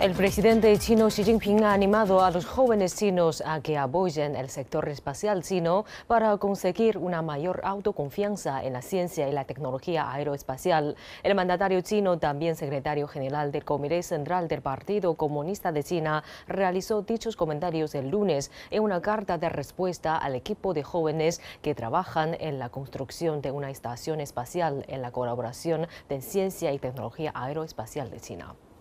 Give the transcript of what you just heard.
El presidente chino Xi Jinping ha animado a los jóvenes chinos a que apoyen el sector espacial chino para conseguir una mayor autoconfianza en la ciencia y la tecnología aeroespacial. El mandatario chino, también secretario general del Comité Central del Partido Comunista de China, realizó dichos comentarios el lunes en una carta de respuesta al equipo de jóvenes que trabajan en la construcción de una estación espacial en la colaboración de ciencia y tecnología aeroespacial de China.